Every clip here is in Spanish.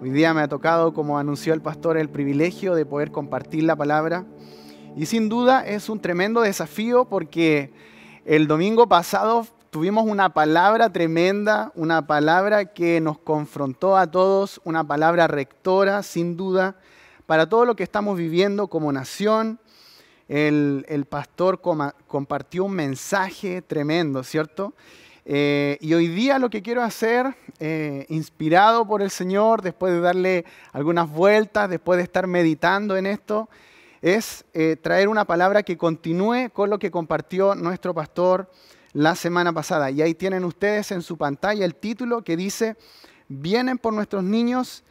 Hoy día me ha tocado, como anunció el pastor, el privilegio de poder compartir la palabra. Y sin duda es un tremendo desafío porque el domingo pasado tuvimos una palabra tremenda, una palabra que nos confrontó a todos, una palabra rectora, sin duda, para todo lo que estamos viviendo como nación. El, pastor compartió un mensaje tremendo, ¿cierto? Eh, y hoy día lo que quiero hacer, eh, inspirado por el Señor, después de darle algunas vueltas, después de estar meditando en esto, es eh, traer una palabra que continúe con lo que compartió nuestro pastor la semana pasada. Y ahí tienen ustedes en su pantalla el título que dice, vienen por nuestros niños,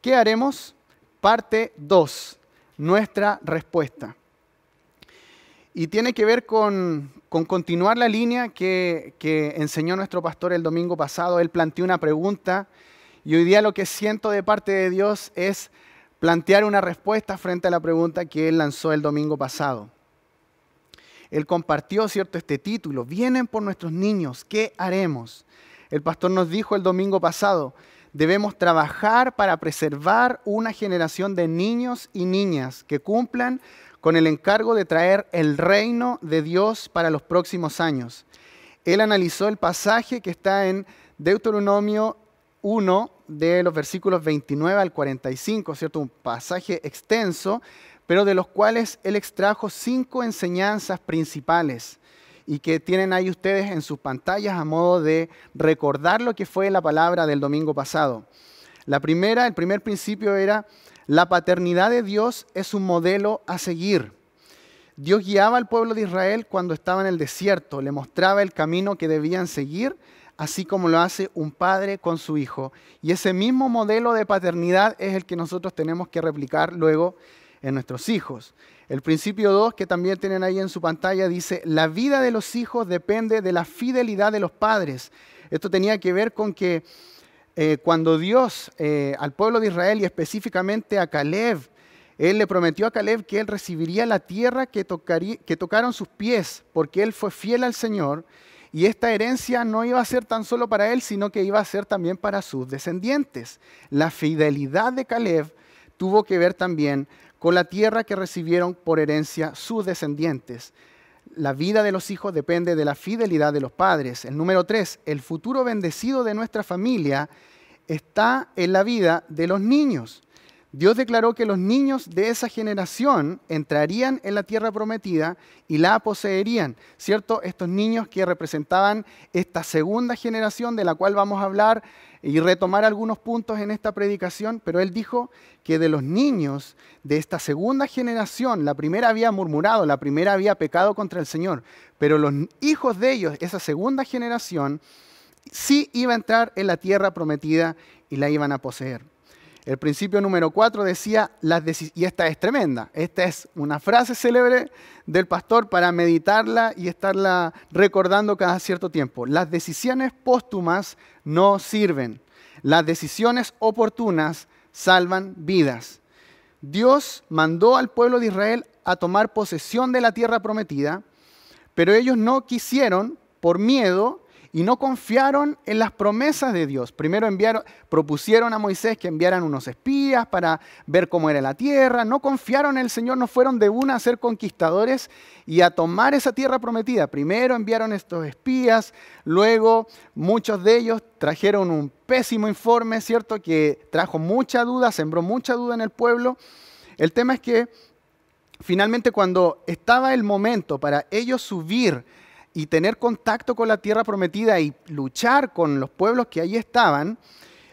¿qué haremos? Parte 2, nuestra respuesta. Y tiene que ver con, con continuar la línea que, enseñó nuestro pastor el domingo pasado, él planteó una pregunta y hoy día lo que siento de parte de Dios es plantear una respuesta frente a la pregunta que él lanzó el domingo pasado. Él compartió, ¿cierto?, este título, vienen por nuestros niños, ¿qué haremos? El pastor nos dijo el domingo pasado, debemos trabajar para preservar una generación de niños y niñas que cumplan con el encargo de traer el reino de Dios para los próximos años. Él analizó el pasaje que está en Deuteronomio 1 de los versículos 29 al 45, ¿cierto? Un pasaje extenso, pero de los cuales él extrajo cinco enseñanzas principales y que tienen ahí ustedes en sus pantallas a modo de recordar lo que fue la palabra del domingo pasado. La primera, el primer principio era la paternidad de Dios es un modelo a seguir. Dios guiaba al pueblo de Israel cuando estaba en el desierto, le mostraba el camino que debían seguir, así como lo hace un padre con su hijo. Y ese mismo modelo de paternidad es el que nosotros tenemos que replicar luego en nuestros hijos. El principio 2, que también tienen ahí en su pantalla, dice, la vida de los hijos depende de la fidelidad de los padres. Esto tenía que ver con que eh, cuando Dios eh, al pueblo de Israel y específicamente a Caleb, Él le prometió a Caleb que Él recibiría la tierra que, que tocaron sus pies, porque Él fue fiel al Señor. Y esta herencia no iba a ser tan solo para él, sino que iba a ser también para sus descendientes. La fidelidad de Caleb tuvo que ver también con la tierra que recibieron por herencia sus descendientes la vida de los hijos depende de la fidelidad de los padres. El número tres, el futuro bendecido de nuestra familia está en la vida de los niños. Dios declaró que los niños de esa generación entrarían en la tierra prometida y la poseerían, ¿cierto? Estos niños que representaban esta segunda generación de la cual vamos a hablar y retomar algunos puntos en esta predicación, pero él dijo que de los niños de esta segunda generación, la primera había murmurado, la primera había pecado contra el Señor, pero los hijos de ellos, esa segunda generación, sí iba a entrar en la tierra prometida y la iban a poseer. El principio número 4 decía, y esta es tremenda, esta es una frase célebre del pastor para meditarla y estarla recordando cada cierto tiempo. Las decisiones póstumas no sirven, las decisiones oportunas salvan vidas. Dios mandó al pueblo de Israel a tomar posesión de la tierra prometida, pero ellos no quisieron por miedo y no confiaron en las promesas de Dios. Primero enviaron, propusieron a Moisés que enviaran unos espías para ver cómo era la tierra, no confiaron en el Señor, no fueron de una a ser conquistadores y a tomar esa tierra prometida. Primero enviaron estos espías, luego muchos de ellos trajeron un pésimo informe, ¿cierto? Que trajo mucha duda, sembró mucha duda en el pueblo. El tema es que finalmente cuando estaba el momento para ellos subir, y tener contacto con la tierra prometida y luchar con los pueblos que allí estaban,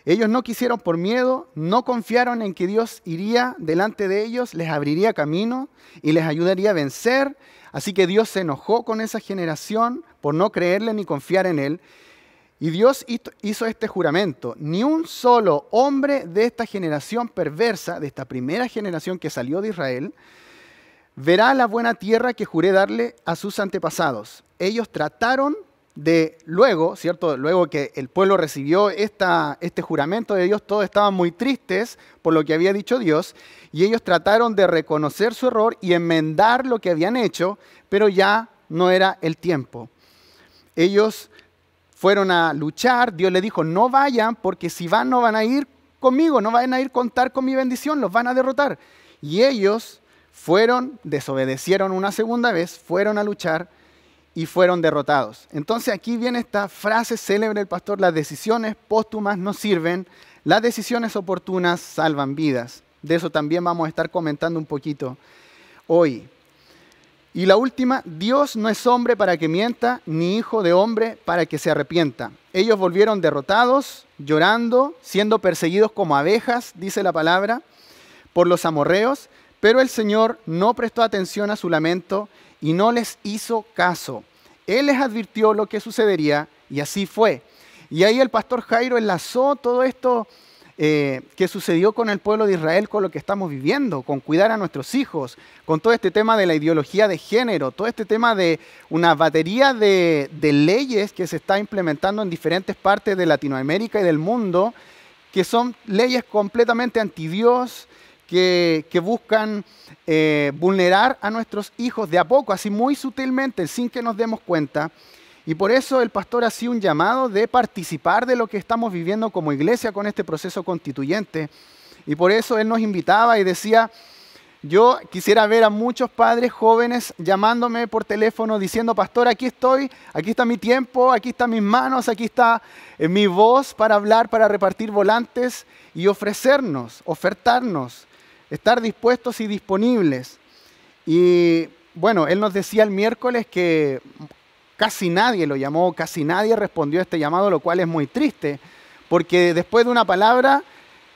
ellos no quisieron por miedo, no confiaron en que Dios iría delante de ellos, les abriría camino y les ayudaría a vencer. Así que Dios se enojó con esa generación por no creerle ni confiar en él. Y Dios hizo este juramento, ni un solo hombre de esta generación perversa, de esta primera generación que salió de Israel, verá la buena tierra que juré darle a sus antepasados. Ellos trataron de luego, ¿cierto? Luego que el pueblo recibió esta, este juramento de Dios, todos estaban muy tristes por lo que había dicho Dios, y ellos trataron de reconocer su error y enmendar lo que habían hecho, pero ya no era el tiempo. Ellos fueron a luchar, Dios les dijo, no vayan, porque si van no van a ir conmigo, no van a ir contar con mi bendición, los van a derrotar. Y ellos fueron, desobedecieron una segunda vez, fueron a luchar y fueron derrotados. Entonces aquí viene esta frase célebre del pastor, las decisiones póstumas no sirven, las decisiones oportunas salvan vidas. De eso también vamos a estar comentando un poquito hoy. Y la última, Dios no es hombre para que mienta, ni hijo de hombre para que se arrepienta. Ellos volvieron derrotados, llorando, siendo perseguidos como abejas, dice la palabra, por los amorreos, pero el Señor no prestó atención a su lamento y no les hizo caso. Él les advirtió lo que sucedería y así fue. Y ahí el pastor Jairo enlazó todo esto eh, que sucedió con el pueblo de Israel, con lo que estamos viviendo, con cuidar a nuestros hijos, con todo este tema de la ideología de género, todo este tema de una batería de, leyes que se está implementando en diferentes partes de Latinoamérica y del mundo, que son leyes completamente anti que, buscan eh, vulnerar a nuestros hijos de a poco, así muy sutilmente, sin que nos demos cuenta. Y por eso el pastor hacía un llamado de participar de lo que estamos viviendo como iglesia con este proceso constituyente. Y por eso él nos invitaba y decía, yo quisiera ver a muchos padres jóvenes llamándome por teléfono diciendo, pastor, aquí estoy, aquí está mi tiempo, aquí están mis manos, aquí está eh, mi voz para hablar, para repartir volantes y ofrecernos, ofertarnos estar dispuestos y disponibles. Y bueno, él nos decía el miércoles que casi nadie lo llamó, casi nadie respondió a este llamado, lo cual es muy triste, porque después de una palabra,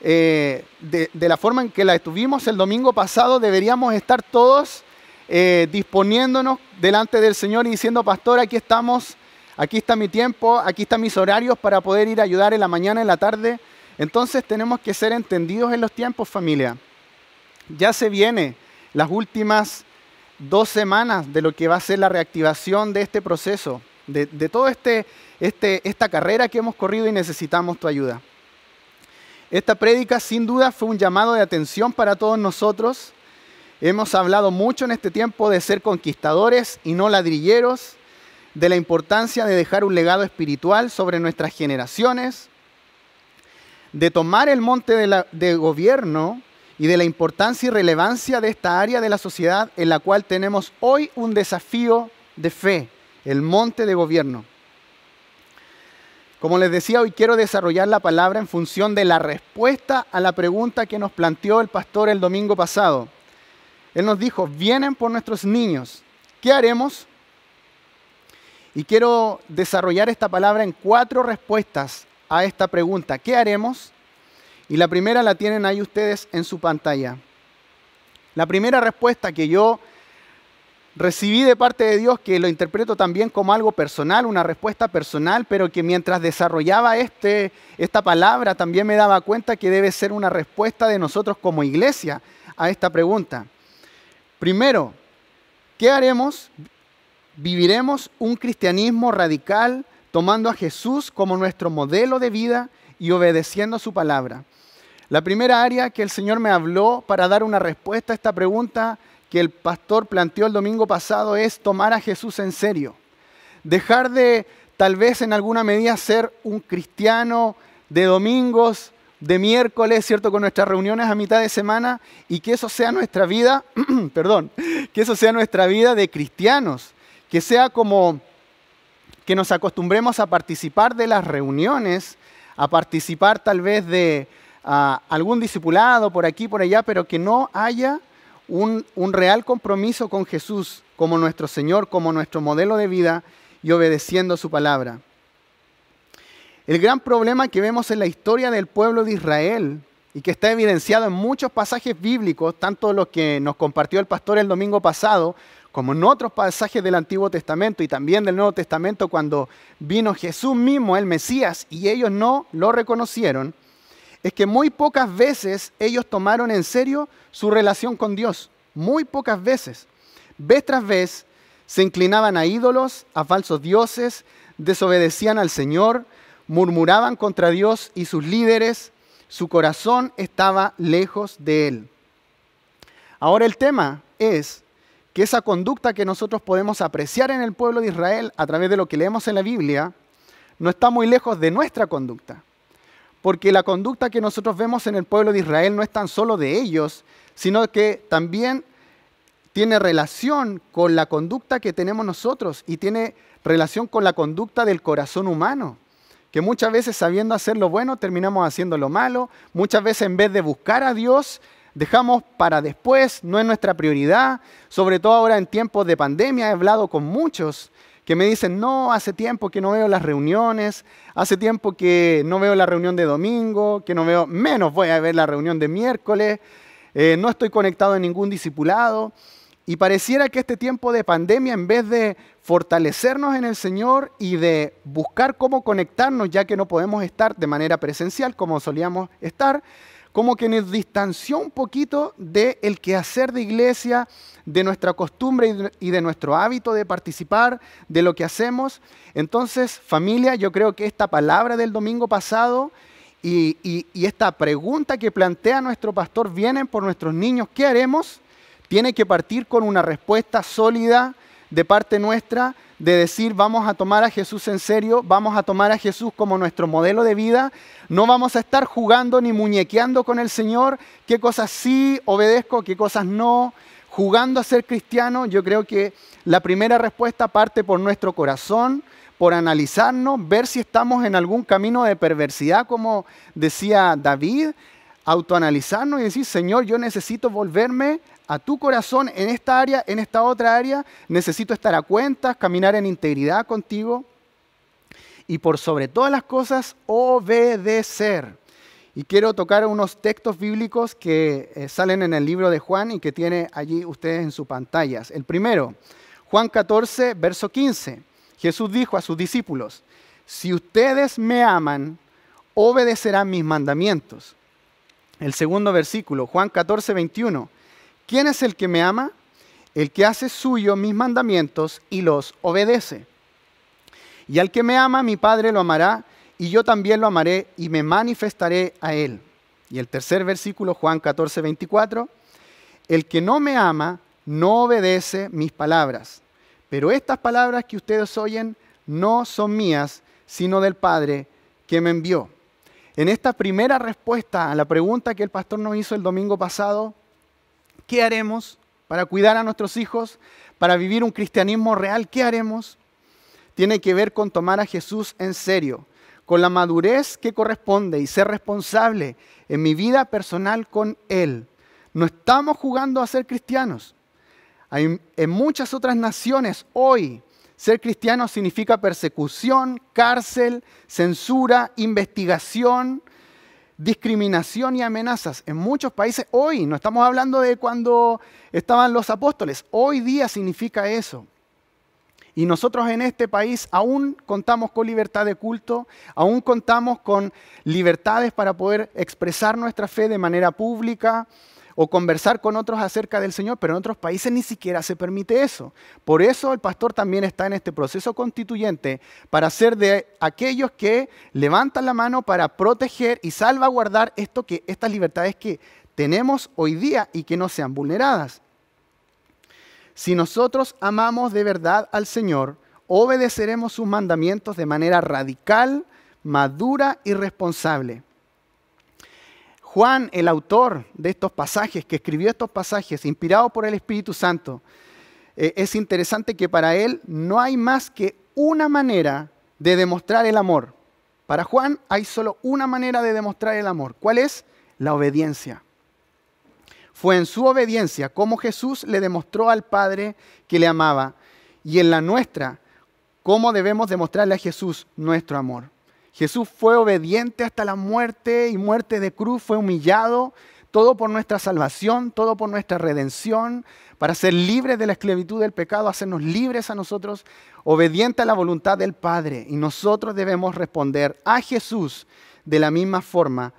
eh, de, la forma en que la tuvimos el domingo pasado, deberíamos estar todos eh, disponiéndonos delante del Señor y diciendo, pastor, aquí estamos, aquí está mi tiempo, aquí están mis horarios para poder ir a ayudar en la mañana, en la tarde. Entonces tenemos que ser entendidos en los tiempos, familia. Ya se viene las últimas dos semanas de lo que va a ser la reactivación de este proceso, de, de toda este, este, esta carrera que hemos corrido y necesitamos tu ayuda. Esta prédica sin duda fue un llamado de atención para todos nosotros. Hemos hablado mucho en este tiempo de ser conquistadores y no ladrilleros, de la importancia de dejar un legado espiritual sobre nuestras generaciones, de tomar el monte de gobierno y de la importancia y relevancia de esta área de la sociedad en la cual tenemos hoy un desafío de fe, el monte de gobierno. Como les decía, hoy quiero desarrollar la palabra en función de la respuesta a la pregunta que nos planteó el pastor el domingo pasado. Él nos dijo, vienen por nuestros niños, ¿qué haremos? Y quiero desarrollar esta palabra en cuatro respuestas a esta pregunta. ¿Qué haremos? Y la primera la tienen ahí ustedes en su pantalla. La primera respuesta que yo recibí de parte de Dios, que lo interpreto también como algo personal, una respuesta personal, pero que mientras desarrollaba este, esta palabra también me daba cuenta que debe ser una respuesta de nosotros como iglesia a esta pregunta. Primero, ¿qué haremos? ¿Viviremos un cristianismo radical tomando a Jesús como nuestro modelo de vida y obedeciendo a su palabra? La primera área que el Señor me habló para dar una respuesta a esta pregunta que el pastor planteó el domingo pasado es tomar a Jesús en serio. Dejar de tal vez en alguna medida ser un cristiano de domingos, de miércoles, ¿cierto? Con nuestras reuniones a mitad de semana y que eso sea nuestra vida, perdón, que eso sea nuestra vida de cristianos, que sea como que nos acostumbremos a participar de las reuniones, a participar tal vez de, algún discipulado por aquí, por allá, pero que no haya un, real compromiso con Jesús como nuestro Señor, como nuestro modelo de vida y obedeciendo su palabra. El gran problema que vemos en la historia del pueblo de Israel y que está evidenciado en muchos pasajes bíblicos, tanto los que nos compartió el pastor el domingo pasado, como en otros pasajes del Antiguo Testamento y también del Nuevo Testamento, cuando vino Jesús mismo, el Mesías, y ellos no lo reconocieron, es que muy pocas veces ellos tomaron en serio su relación con Dios. Muy pocas veces. Vez tras vez se inclinaban a ídolos, a falsos dioses, desobedecían al Señor, murmuraban contra Dios y sus líderes. Su corazón estaba lejos de Él. Ahora el tema es que esa conducta que nosotros podemos apreciar en el pueblo de Israel a través de lo que leemos en la Biblia, no está muy lejos de nuestra conducta porque la conducta que nosotros vemos en el pueblo de Israel no es tan solo de ellos, sino que también tiene relación con la conducta que tenemos nosotros y tiene relación con la conducta del corazón humano, que muchas veces sabiendo hacer lo bueno terminamos haciendo lo malo, muchas veces en vez de buscar a Dios, dejamos para después, no es nuestra prioridad, sobre todo ahora en tiempos de pandemia, he hablado con muchos que me dicen, no, hace tiempo que no veo las reuniones, hace tiempo que no veo la reunión de domingo, que no veo, menos voy a ver la reunión de miércoles, eh, no estoy conectado a ningún discipulado. Y pareciera que este tiempo de pandemia, en vez de fortalecernos en el Señor y de buscar cómo conectarnos, ya que no podemos estar de manera presencial como solíamos estar, como que nos distanció un poquito de el quehacer de iglesia, de nuestra costumbre y de nuestro hábito de participar, de lo que hacemos. Entonces, familia, yo creo que esta palabra del domingo pasado y esta pregunta que plantea nuestro pastor, vienen por nuestros niños, ¿qué haremos? Tiene que partir con una respuesta sólida, de parte nuestra de decir vamos a tomar a Jesús en serio, vamos a tomar a Jesús como nuestro modelo de vida, no vamos a estar jugando ni muñequeando con el Señor, qué cosas sí obedezco, qué cosas no, jugando a ser cristiano, yo creo que la primera respuesta parte por nuestro corazón, por analizarnos, ver si estamos en algún camino de perversidad, como decía David, autoanalizarnos y decir, Señor, yo necesito volverme a tu corazón en esta área, en esta otra área, necesito estar a cuentas, caminar en integridad contigo y por sobre todas las cosas obedecer. Y quiero tocar unos textos bíblicos que eh, salen en el libro de Juan y que tiene allí ustedes en sus pantallas. El primero, Juan 14, verso 15. Jesús dijo a sus discípulos, si ustedes me aman, obedecerán mis mandamientos. El segundo versículo, Juan 14, 21. ¿Quién es el que me ama? El que hace suyo mis mandamientos y los obedece. Y al que me ama, mi Padre lo amará, y yo también lo amaré y me manifestaré a él. Y el tercer versículo, Juan 14, 24, el que no me ama, no obedece mis palabras. Pero estas palabras que ustedes oyen no son mías, sino del Padre que me envió. En esta primera respuesta a la pregunta que el pastor nos hizo el domingo pasado, ¿Qué haremos para cuidar a nuestros hijos? Para vivir un cristianismo real, ¿qué haremos? Tiene que ver con tomar a Jesús en serio, con la madurez que corresponde y ser responsable en mi vida personal con Él. No estamos jugando a ser cristianos. en muchas otras naciones hoy ser cristiano significa persecución, cárcel, censura, investigación, discriminación y amenazas en muchos países hoy. No estamos hablando de cuando estaban los apóstoles. Hoy día significa eso. Y nosotros en este país aún contamos con libertad de culto, aún contamos con libertades para poder expresar nuestra fe de manera pública, o conversar con otros acerca del Señor, pero en otros países ni siquiera se permite eso. Por eso el pastor también está en este proceso constituyente para ser de aquellos que levantan la mano para proteger y salvaguardar esto que, estas libertades que tenemos hoy día y que no sean vulneradas. Si nosotros amamos de verdad al Señor, obedeceremos sus mandamientos de manera radical, madura y responsable. Juan, el autor de estos pasajes, que escribió estos pasajes, inspirado por el Espíritu Santo, eh, es interesante que para él no hay más que una manera de demostrar el amor. Para Juan hay solo una manera de demostrar el amor. ¿Cuál es? La obediencia. Fue en su obediencia como Jesús le demostró al Padre que le amaba y en la nuestra cómo debemos demostrarle a Jesús nuestro amor. Jesús fue obediente hasta la muerte y muerte de cruz, fue humillado, todo por nuestra salvación, todo por nuestra redención, para ser libres de la esclavitud del pecado, hacernos libres a nosotros, obediente a la voluntad del Padre. Y nosotros debemos responder a Jesús de la misma forma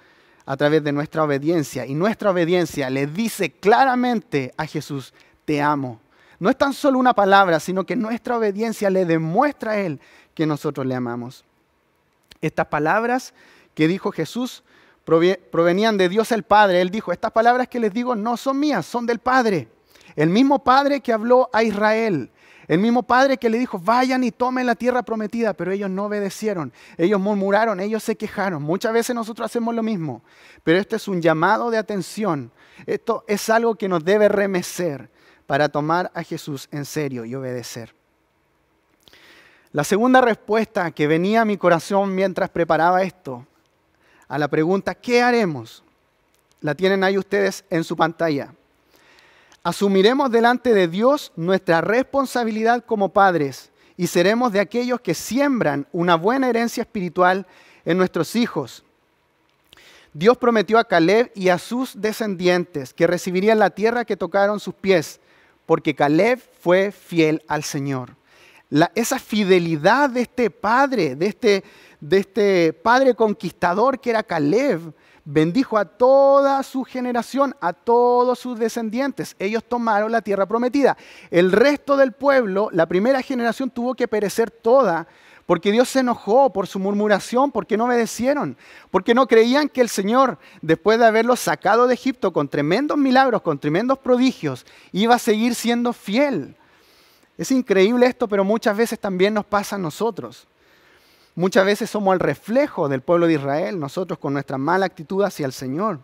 a través de nuestra obediencia. Y nuestra obediencia le dice claramente a Jesús, te amo. No es tan solo una palabra, sino que nuestra obediencia le demuestra a Él que nosotros le amamos. Estas palabras que dijo Jesús provenían de Dios el Padre. Él dijo, estas palabras que les digo no son mías, son del Padre. El mismo Padre que habló a Israel. El mismo Padre que le dijo, vayan y tomen la tierra prometida, pero ellos no obedecieron, ellos murmuraron, ellos se quejaron. Muchas veces nosotros hacemos lo mismo, pero esto es un llamado de atención. Esto es algo que nos debe remecer para tomar a Jesús en serio y obedecer. La segunda respuesta que venía a mi corazón mientras preparaba esto, a la pregunta, ¿qué haremos? La tienen ahí ustedes en su pantalla. Asumiremos delante de Dios nuestra responsabilidad como padres y seremos de aquellos que siembran una buena herencia espiritual en nuestros hijos. Dios prometió a Caleb y a sus descendientes que recibirían la tierra que tocaron sus pies, porque Caleb fue fiel al Señor esa fidelidad de este padre, de este, de este padre conquistador que era Caleb, bendijo a toda su generación, a todos sus descendientes. Ellos tomaron la tierra prometida. El resto del pueblo, la primera generación tuvo que perecer toda, porque Dios se enojó por su murmuración, porque no obedecieron, porque no creían que el Señor, después de haberlos sacado de Egipto con tremendos milagros, con tremendos prodigios, iba a seguir siendo fiel. Es increíble esto, pero muchas veces también nos pasa a nosotros. Muchas veces somos el reflejo del pueblo de Israel, nosotros con nuestra mala actitud hacia el Señor.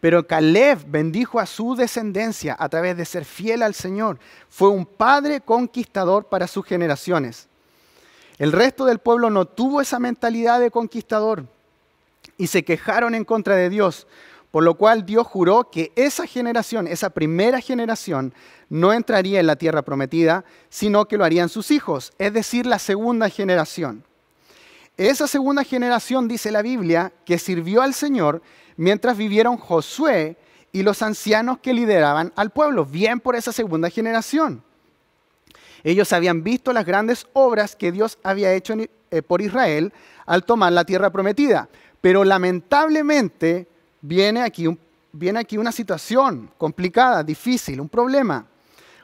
Pero Caleb bendijo a su descendencia a través de ser fiel al Señor. Fue un padre conquistador para sus generaciones. El resto del pueblo no tuvo esa mentalidad de conquistador y se quejaron en contra de Dios. Por lo cual Dios juró que esa generación, esa primera generación, no entraría en la tierra prometida, sino que lo harían sus hijos, es decir, la segunda generación. Esa segunda generación, dice la Biblia, que sirvió al Señor mientras vivieron Josué y los ancianos que lideraban al pueblo. Bien por esa segunda generación. Ellos habían visto las grandes obras que Dios había hecho eh, por Israel al tomar la tierra prometida. Pero lamentablemente viene aquí, viene aquí una situación complicada, difícil, un problema.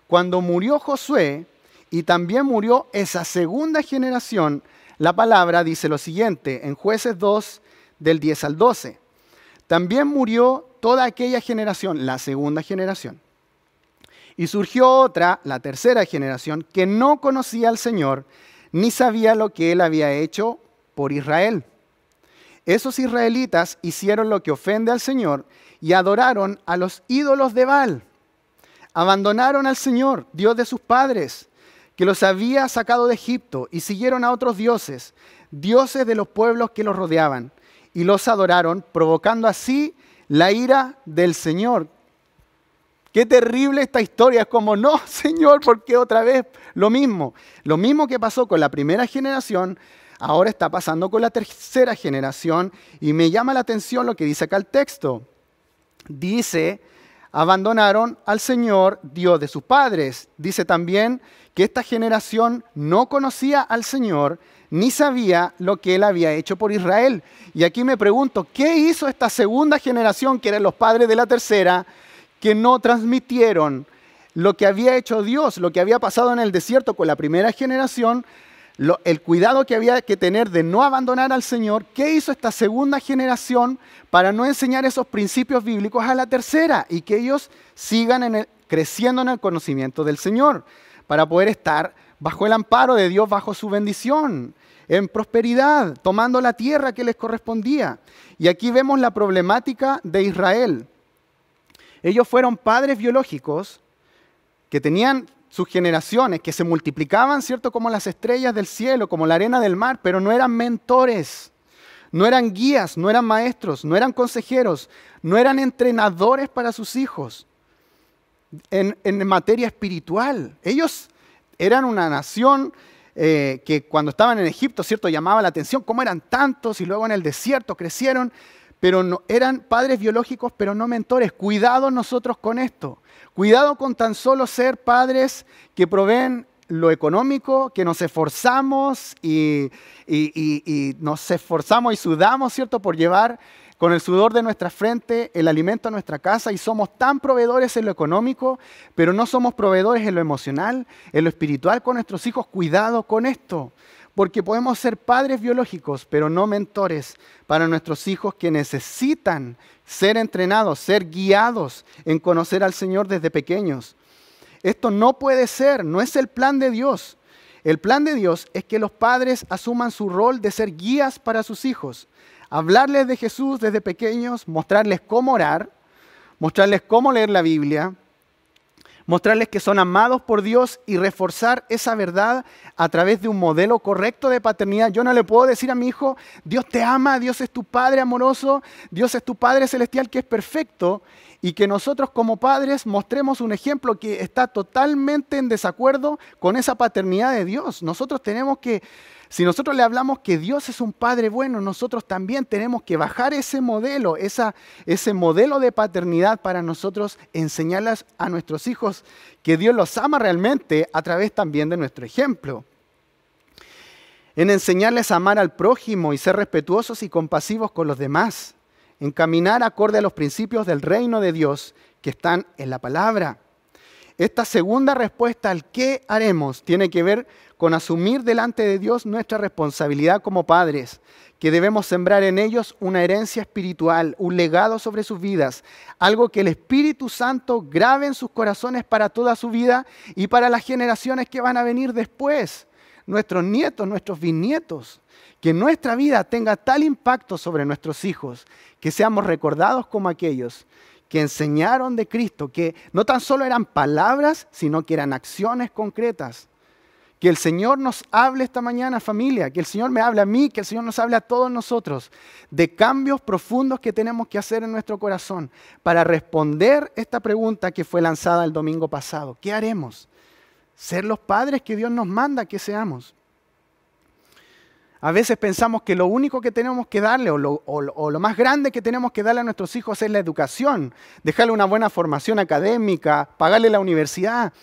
Cuando murió Josué y también murió esa segunda generación, la palabra dice lo siguiente en jueces 2 del 10 al 12. También murió toda aquella generación, la segunda generación. Y surgió otra, la tercera generación, que no conocía al Señor ni sabía lo que él había hecho por Israel. Esos israelitas hicieron lo que ofende al Señor y adoraron a los ídolos de Baal. Abandonaron al Señor, Dios de sus padres, que los había sacado de Egipto, y siguieron a otros dioses, dioses de los pueblos que los rodeaban, y los adoraron, provocando así la ira del Señor. Qué terrible esta historia, es como, no, Señor, ¿por qué otra vez lo mismo? Lo mismo que pasó con la primera generación, ahora está pasando con la tercera generación y me llama la atención lo que dice acá el texto. Dice, abandonaron al Señor Dios de sus padres. Dice también que esta generación no conocía al Señor ni sabía lo que él había hecho por Israel. Y aquí me pregunto, ¿qué hizo esta segunda generación, que eran los padres de la tercera, que no transmitieron lo que había hecho Dios, lo que había pasado en el desierto con la primera generación? el cuidado que había que tener de no abandonar al Señor, ¿qué hizo esta segunda generación para no enseñar esos principios bíblicos a la tercera y que ellos sigan creciendo en el conocimiento del Señor para poder estar bajo el amparo de Dios, bajo su bendición? en prosperidad, tomando la tierra que les correspondía. Y aquí vemos la problemática de Israel. Ellos fueron padres biológicos que tenían sus generaciones, que se multiplicaban, ¿cierto? Como las estrellas del cielo, como la arena del mar, pero no eran mentores, no eran guías, no eran maestros, no eran consejeros, no eran entrenadores para sus hijos en, materia espiritual. Ellos eran una nación eh, que cuando estaban en Egipto, ¿cierto? Llamaba la atención cómo eran tantos y luego en el desierto crecieron, pero no, eran padres biológicos, pero no mentores. Cuidado nosotros con esto. Cuidado con tan solo ser padres que proveen lo económico, que nos esforzamos y, nos esforzamos y sudamos, ¿cierto?, por llevar con el sudor de nuestra frente el alimento a nuestra casa y somos tan proveedores en lo económico, pero no somos proveedores en lo emocional, en lo espiritual con nuestros hijos. Cuidado con esto porque podemos ser padres biológicos, pero no mentores para nuestros hijos que necesitan ser entrenados, ser guiados en conocer al Señor desde pequeños. Esto no puede ser, no es el plan de Dios. El plan de Dios es que los padres asuman su rol de ser guías para sus hijos, hablarles de Jesús desde pequeños, mostrarles cómo orar, mostrarles cómo leer la Biblia, mostrarles que son amados por Dios y reforzar esa verdad a través de un modelo correcto de paternidad. Yo no le puedo decir a mi hijo, Dios te ama, Dios es tu Padre amoroso, Dios es tu Padre celestial que es perfecto, y que nosotros como padres mostremos un ejemplo que está totalmente en desacuerdo con esa paternidad de Dios. Nosotros tenemos que si nosotros le hablamos que Dios es un Padre bueno, nosotros también tenemos que bajar ese modelo, esa, ese modelo de paternidad para nosotros enseñarles a nuestros hijos que Dios los ama realmente a través también de nuestro ejemplo. En enseñarles a amar al prójimo y ser respetuosos y compasivos con los demás. En caminar acorde a los principios del reino de Dios que están en la palabra. Esta segunda respuesta al qué haremos tiene que ver con asumir delante de Dios nuestra responsabilidad como padres, que debemos sembrar en ellos una herencia espiritual, un legado sobre sus vidas, algo que el Espíritu Santo grabe en sus corazones para toda su vida y para las generaciones que van a venir después, nuestros nietos, nuestros bisnietos. Que nuestra vida tenga tal impacto sobre nuestros hijos, que seamos recordados como aquellos que enseñaron de Cristo, que no tan solo eran palabras, sino que eran acciones concretas. Que el Señor nos hable esta mañana, familia, que el Señor me hable a mí, que el Señor nos hable a todos nosotros de cambios profundos que tenemos que hacer en nuestro corazón para responder esta pregunta que fue lanzada el domingo pasado. ¿Qué haremos? Ser los padres que Dios nos manda que seamos. A veces pensamos que lo único que tenemos que darle o lo, más grande que tenemos que darle a nuestros hijos es la educación, dejarle una buena formación académica, pagarle la universidad.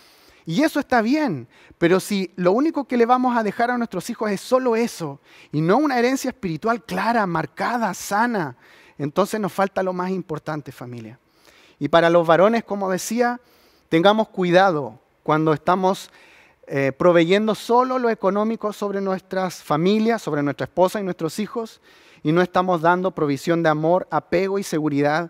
Y eso está bien, pero si lo único que le vamos a dejar a nuestros hijos es solo eso, y no una herencia espiritual clara, marcada, sana, entonces nos falta lo más importante, familia. Y para los varones, como decía, tengamos cuidado cuando estamos eh, proveyendo solo lo económico sobre nuestras familias, sobre nuestra esposa y nuestros hijos, y no estamos dando provisión de amor, apego y seguridad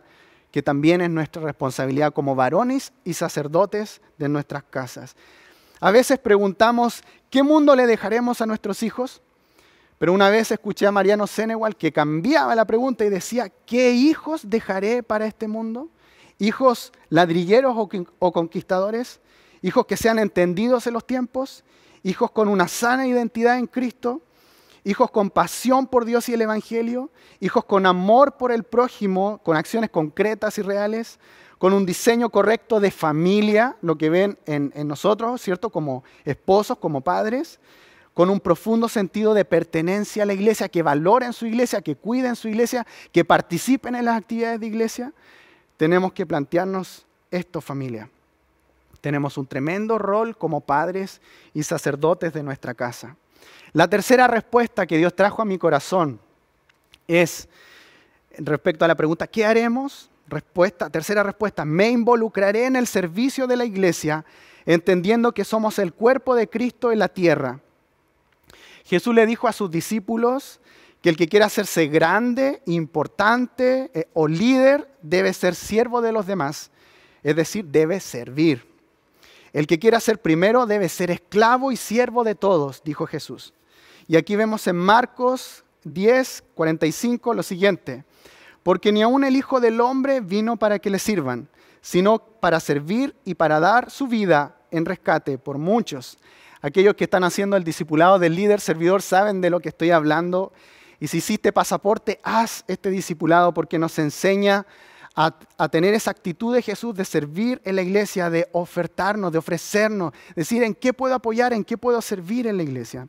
que también es nuestra responsabilidad como varones y sacerdotes de nuestras casas. A veces preguntamos, ¿qué mundo le dejaremos a nuestros hijos? Pero una vez escuché a Mariano Senewal que cambiaba la pregunta y decía, ¿qué hijos dejaré para este mundo? ¿Hijos ladrilleros o conquistadores? ¿Hijos que sean entendidos en los tiempos? ¿Hijos con una sana identidad en Cristo? hijos con pasión por Dios y el Evangelio, hijos con amor por el prójimo, con acciones concretas y reales, con un diseño correcto de familia, lo que ven en, nosotros, ¿cierto? Como esposos, como padres, con un profundo sentido de pertenencia a la iglesia, que valoren su iglesia, que cuiden su iglesia, que participen en las actividades de iglesia. Tenemos que plantearnos esto, familia. Tenemos un tremendo rol como padres y sacerdotes de nuestra casa. La tercera respuesta que Dios trajo a mi corazón es respecto a la pregunta, ¿qué haremos? Respuesta, tercera respuesta, me involucraré en el servicio de la iglesia, entendiendo que somos el cuerpo de Cristo en la tierra. Jesús le dijo a sus discípulos que el que quiera hacerse grande, importante eh, o líder debe ser siervo de los demás, es decir, debe servir. El que quiera ser primero debe ser esclavo y siervo de todos, dijo Jesús. Y aquí vemos en Marcos 10, 45 lo siguiente, porque ni aun el Hijo del Hombre vino para que le sirvan, sino para servir y para dar su vida en rescate por muchos. Aquellos que están haciendo el discipulado del líder servidor saben de lo que estoy hablando. Y si hiciste pasaporte, haz este discipulado porque nos enseña a, tener esa actitud de Jesús de servir en la iglesia, de ofertarnos, de ofrecernos, decir en qué puedo apoyar, en qué puedo servir en la iglesia.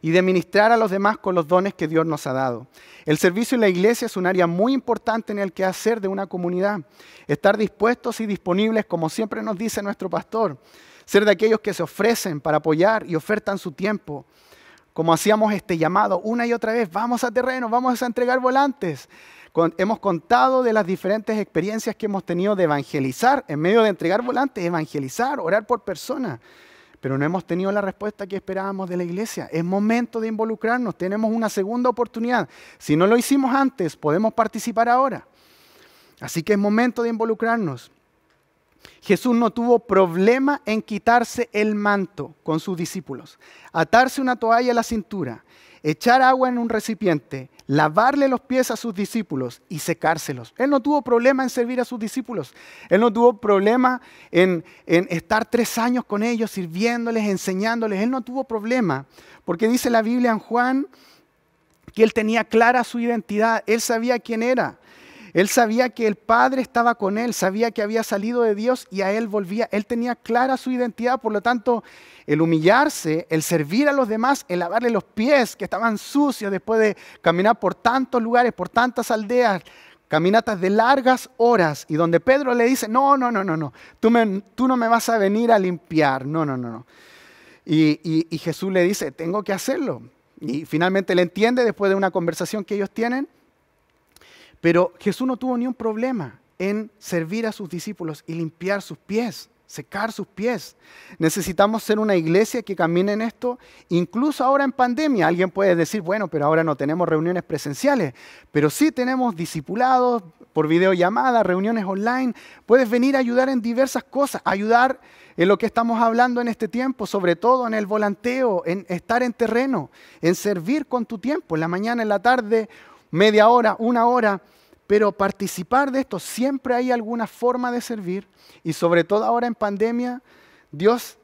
Y de ministrar a los demás con los dones que Dios nos ha dado. El servicio en la iglesia es un área muy importante en el que hacer de una comunidad. Estar dispuestos y disponibles, como siempre nos dice nuestro pastor. Ser de aquellos que se ofrecen para apoyar y ofertan su tiempo como hacíamos este llamado una y otra vez, vamos a terreno, vamos a entregar volantes, hemos contado de las diferentes experiencias que hemos tenido de evangelizar, en medio de entregar volantes, evangelizar, orar por personas, pero no hemos tenido la respuesta que esperábamos de la iglesia. Es momento de involucrarnos, tenemos una segunda oportunidad. Si no lo hicimos antes, podemos participar ahora. Así que es momento de involucrarnos. Jesús no tuvo problema en quitarse el manto con sus discípulos, atarse una toalla a la cintura, echar agua en un recipiente lavarle los pies a sus discípulos y secárselos. Él no tuvo problema en servir a sus discípulos. Él no tuvo problema en, estar tres años con ellos, sirviéndoles, enseñándoles. Él no tuvo problema, porque dice la Biblia en Juan que él tenía clara su identidad, él sabía quién era. Él sabía que el Padre estaba con él, sabía que había salido de Dios y a él volvía. Él tenía clara su identidad, por lo tanto, el humillarse, el servir a los demás, el lavarle los pies que estaban sucios después de caminar por tantos lugares, por tantas aldeas, caminatas de largas horas y donde Pedro le dice, no, no, no, no, no, tú, tú no me vas a venir a limpiar, no, no, no, no. y Jesús le dice, tengo que hacerlo. Y finalmente le entiende después de una conversación que ellos tienen pero Jesús no tuvo ni un problema en servir a sus discípulos y limpiar sus pies, secar sus pies. Necesitamos ser una iglesia que camine en esto, incluso ahora en pandemia. Alguien puede decir, bueno, pero ahora no tenemos reuniones presenciales, pero sí tenemos discipulados por videollamada, reuniones online. Puedes venir a ayudar en diversas cosas, ayudar en lo que estamos hablando en este tiempo, sobre todo en el volanteo, en estar en terreno, en servir con tu tiempo, en la mañana, en la tarde media hora, una hora, pero participar de esto, siempre hay alguna forma de servir y sobre todo ahora en pandemia, Dios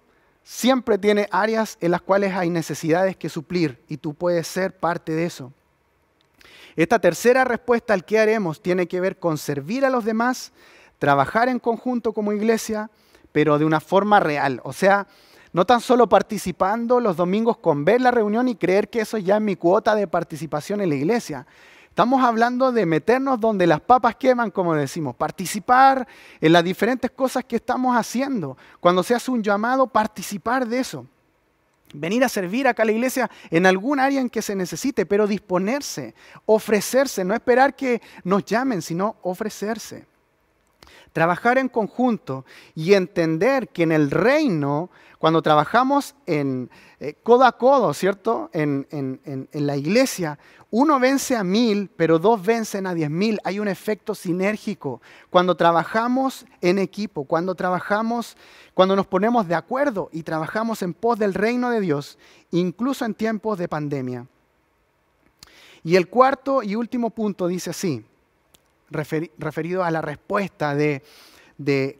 siempre tiene áreas en las cuales hay necesidades que suplir y tú puedes ser parte de eso. Esta tercera respuesta al que haremos tiene que ver con servir a los demás, trabajar en conjunto como iglesia, pero de una forma real. O sea, no tan solo participando los domingos con ver la reunión y creer que eso ya es mi cuota de participación en la iglesia, Estamos hablando de meternos donde las papas queman, como decimos, participar en las diferentes cosas que estamos haciendo. Cuando se hace un llamado, participar de eso. Venir a servir acá a la iglesia en algún área en que se necesite, pero disponerse, ofrecerse, no esperar que nos llamen, sino ofrecerse trabajar en conjunto y entender que en el reino, cuando trabajamos en eh, codo a codo, ¿cierto? En, en, la iglesia, uno vence a mil, pero dos vencen a diez mil. Hay un efecto sinérgico. Cuando trabajamos en equipo, cuando trabajamos, cuando nos ponemos de acuerdo y trabajamos en pos del reino de Dios, incluso en tiempos de pandemia. Y el cuarto y último punto dice así, referido a la respuesta de,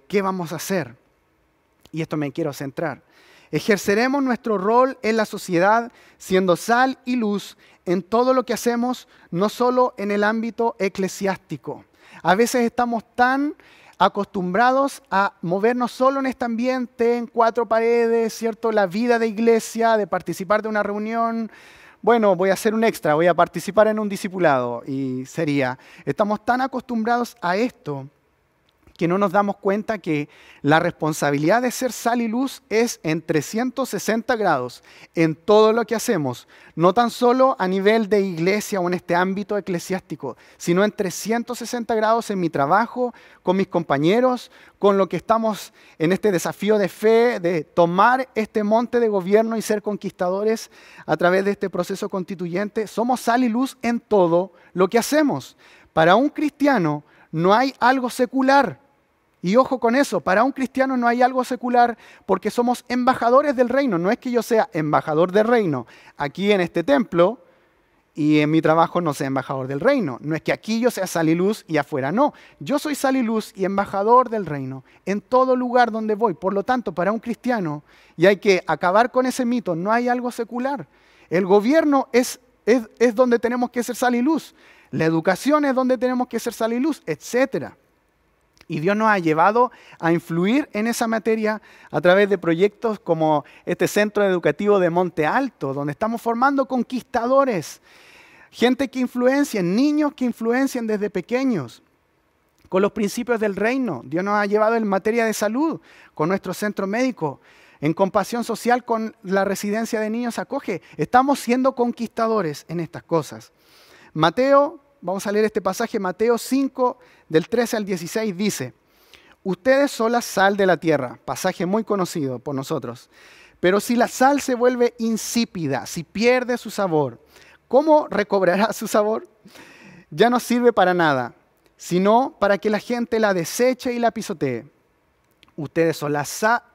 qué vamos a hacer. Y esto me quiero centrar. Ejerceremos nuestro rol en la sociedad siendo sal y luz en todo lo que hacemos, no solo en el ámbito eclesiástico. A veces estamos tan acostumbrados a movernos solo en este ambiente, en cuatro paredes, ¿cierto? La vida de iglesia, de participar de una reunión, bueno, voy a hacer un extra, voy a participar en un discipulado. Y sería, estamos tan acostumbrados a esto que no nos damos cuenta que la responsabilidad de ser sal y luz es en 360 grados, en todo lo que hacemos, no tan solo a nivel de iglesia o en este ámbito eclesiástico, sino en 360 grados en mi trabajo, con mis compañeros, con lo que estamos en este desafío de fe, de tomar este monte de gobierno y ser conquistadores a través de este proceso constituyente. Somos sal y luz en todo lo que hacemos. Para un cristiano no hay algo secular y ojo con eso, para un cristiano no hay algo secular porque somos embajadores del reino. No es que yo sea embajador del reino aquí en este templo y en mi trabajo no sea embajador del reino. No es que aquí yo sea sal y luz y afuera no. Yo soy sal y luz y embajador del reino en todo lugar donde voy. Por lo tanto, para un cristiano, y hay que acabar con ese mito, no hay algo secular. El gobierno es, es, es donde tenemos que ser sal y luz. La educación es donde tenemos que ser sal y luz, etcétera. Y Dios nos ha llevado a influir en esa materia a través de proyectos como este centro educativo de Monte Alto, donde estamos formando conquistadores, gente que influencia, niños que influyen desde pequeños con los principios del reino. Dios nos ha llevado en materia de salud con nuestro centro médico, en compasión social con la residencia de niños acoge. Estamos siendo conquistadores en estas cosas. Mateo Vamos a leer este pasaje, Mateo 5, del 13 al 16, dice, Ustedes son la sal de la tierra, pasaje muy conocido por nosotros, pero si la sal se vuelve insípida, si pierde su sabor, ¿cómo recobrará su sabor? Ya no sirve para nada, sino para que la gente la deseche y la pisotee. Ustedes son la,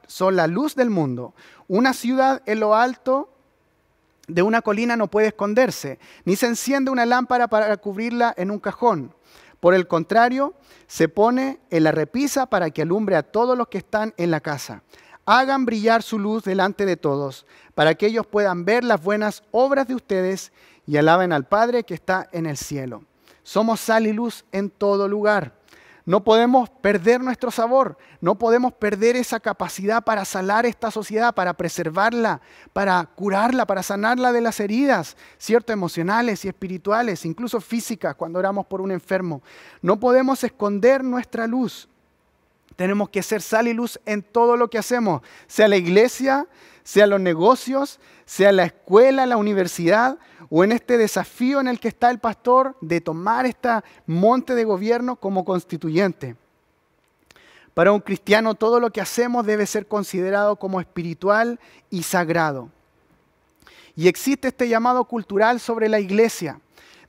son la luz del mundo. Una ciudad en lo alto de una colina no puede esconderse, ni se enciende una lámpara para cubrirla en un cajón. Por el contrario, se pone en la repisa para que alumbre a todos los que están en la casa. Hagan brillar su luz delante de todos, para que ellos puedan ver las buenas obras de ustedes y alaben al Padre que está en el cielo. Somos sal y luz en todo lugar. No podemos perder nuestro sabor, no podemos perder esa capacidad para salar esta sociedad, para preservarla, para curarla, para sanarla de las heridas, ¿cierto? Emocionales y espirituales, incluso físicas, cuando oramos por un enfermo. No podemos esconder nuestra luz. Tenemos que ser sal y luz en todo lo que hacemos, sea la iglesia, sea los negocios, sea la escuela, la universidad o en este desafío en el que está el pastor de tomar esta monte de gobierno como constituyente. Para un cristiano todo lo que hacemos debe ser considerado como espiritual y sagrado. Y existe este llamado cultural sobre la iglesia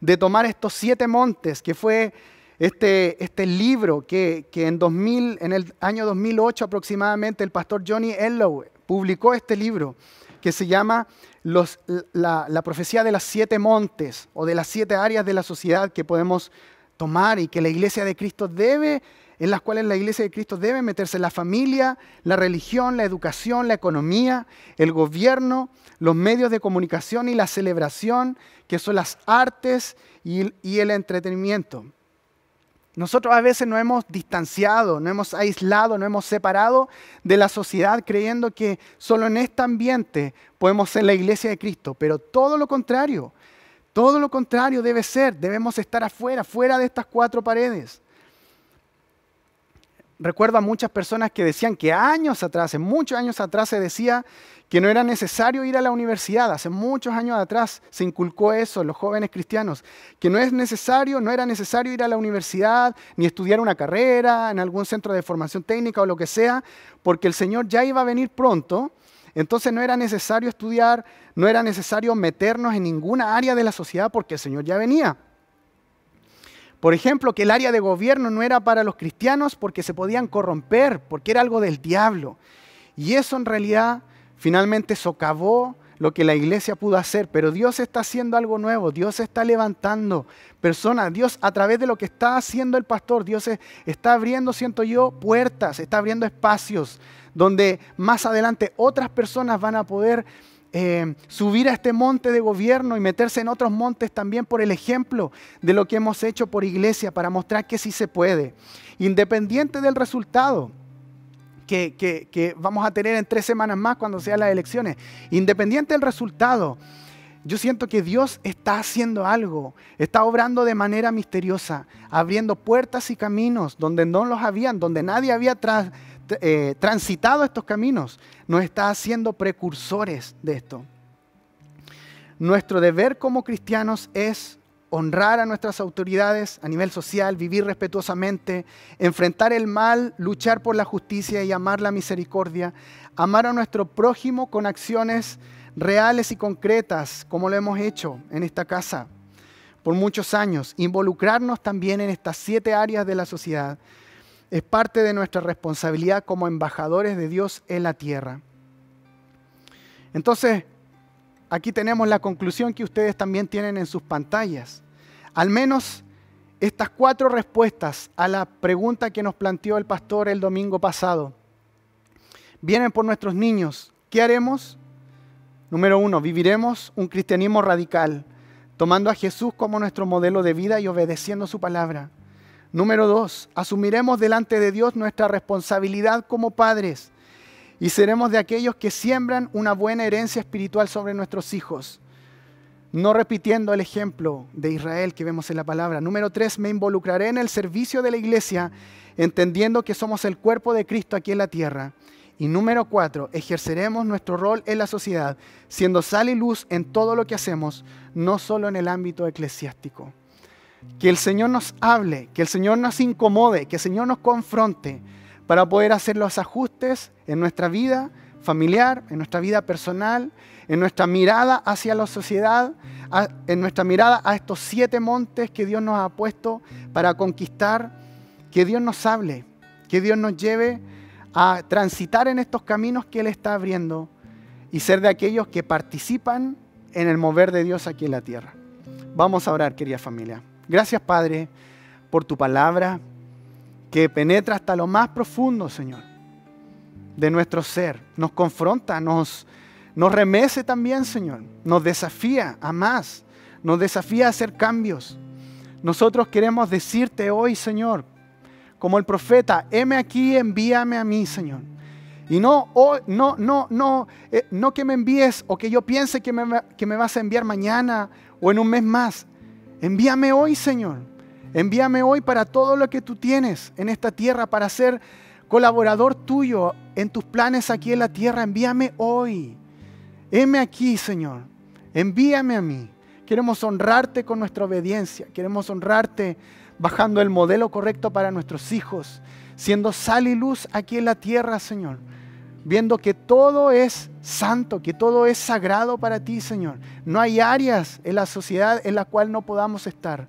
de tomar estos siete montes, que fue este, este libro que, en, 2000, en el año 2008 aproximadamente el pastor Johnny Ellow publicó este libro que se llama la, profecía de las siete montes o de las siete áreas de la sociedad que podemos tomar y que la iglesia de Cristo debe, en las cuales la iglesia de Cristo debe meterse, la familia, la religión, la educación, la economía, el gobierno, los medios de comunicación y la celebración, que son las artes y el entretenimiento. Nosotros a veces nos hemos distanciado, nos hemos aislado, nos hemos separado de la sociedad creyendo que solo en este ambiente podemos ser la iglesia de Cristo, pero todo lo contrario, todo lo contrario debe ser, debemos estar afuera, fuera de estas cuatro paredes recuerdo a muchas personas que decían que años atrás, en muchos años atrás, se decía que no era necesario ir a la universidad. Hace muchos años atrás se inculcó eso, en los jóvenes cristianos, que no es necesario, no era necesario ir a la universidad, ni estudiar una carrera en algún centro de formación técnica o lo que sea, porque el Señor ya iba a venir pronto. Entonces no era necesario estudiar, no era necesario meternos en ninguna área de la sociedad porque el Señor ya venía. Por ejemplo, que el área de gobierno no era para los cristianos porque se podían corromper, porque era algo del diablo. Y eso en realidad finalmente socavó lo que la iglesia pudo hacer, pero Dios está haciendo algo nuevo, Dios está levantando personas, Dios a través de lo que está haciendo el pastor, Dios está abriendo, siento yo, puertas, está abriendo espacios donde más adelante otras personas van a poder Em, subir a este monte de gobierno y meterse en otros montes también por el ejemplo de lo que hemos hecho por iglesia para mostrar que sí se puede, independiente del resultado. Que, vamos a tener en tres semanas más cuando sean las elecciones. Independiente del resultado, yo siento que Dios está haciendo algo, está obrando de manera misteriosa, abriendo puertas y caminos donde no los habían, donde nadie había tras, eh, transitado estos caminos, nos está haciendo precursores de esto. Nuestro deber como cristianos es honrar a nuestras autoridades a nivel social, vivir respetuosamente, enfrentar el mal, luchar por la justicia y amar la misericordia, amar a nuestro prójimo con acciones reales y concretas, como lo hemos hecho en esta casa por muchos años, involucrarnos también en estas siete áreas de la sociedad es parte de nuestra responsabilidad como embajadores de Dios en la tierra. Entonces, aquí tenemos la conclusión que ustedes también tienen en sus pantallas. Al menos estas cuatro respuestas a la pregunta que nos planteó el pastor el domingo pasado vienen por nuestros niños. ¿Qué haremos? Número uno, viviremos un cristianismo radical, tomando a Jesús como nuestro modelo de vida y obedeciendo su palabra. Número dos, asumiremos delante de Dios nuestra responsabilidad como padres y seremos de aquellos que siembran una buena herencia espiritual sobre nuestros hijos. No repitiendo el ejemplo de Israel que vemos en la palabra. Número tres, me involucraré en el servicio de la iglesia, entendiendo que somos el cuerpo de Cristo aquí en la tierra. Y número cuatro, ejerceremos nuestro rol en la sociedad, siendo sal y luz en todo lo que hacemos, no solo en el ámbito eclesiástico que el Señor nos hable, que el Señor nos incomode, que el Señor nos confronte para poder hacer los ajustes en nuestra vida familiar, en nuestra vida personal, en nuestra mirada hacia la sociedad, en nuestra mirada a estos siete montes que Dios nos ha puesto para conquistar, que Dios nos hable, que Dios nos lleve a transitar en estos caminos que Él está abriendo y ser de aquellos que participan en el mover de Dios aquí en la tierra. Vamos a orar, querida familia. Gracias, Padre, por tu palabra que penetra hasta lo más profundo, Señor, de nuestro ser. Nos confronta, nos, nos remece también, Señor. Nos desafía a más, nos desafía a hacer cambios. Nosotros queremos decirte hoy, Señor, como el profeta, heme aquí, envíame a mí, Señor. Y no, oh, no, no, no, eh, no que me envíes o que yo piense que me, que me vas a enviar mañana o en un mes más. Envíame hoy, Señor. Envíame hoy para todo lo que tú tienes en esta tierra, para ser colaborador tuyo en tus planes aquí en la tierra. Envíame hoy. Heme aquí, Señor. Envíame a mí. Queremos honrarte con nuestra obediencia. Queremos honrarte bajando el modelo correcto para nuestros hijos, siendo sal y luz aquí en la tierra, Señor viendo que todo es santo, que todo es sagrado para ti, Señor. No hay áreas en la sociedad en la cual no podamos estar.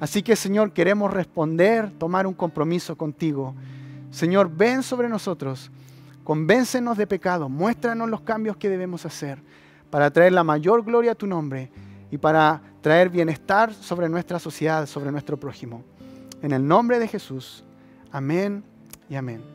Así que, Señor, queremos responder, tomar un compromiso contigo. Señor, ven sobre nosotros, convéncenos de pecado, muéstranos los cambios que debemos hacer para traer la mayor gloria a tu nombre y para traer bienestar sobre nuestra sociedad, sobre nuestro prójimo. En el nombre de Jesús, amén y amén.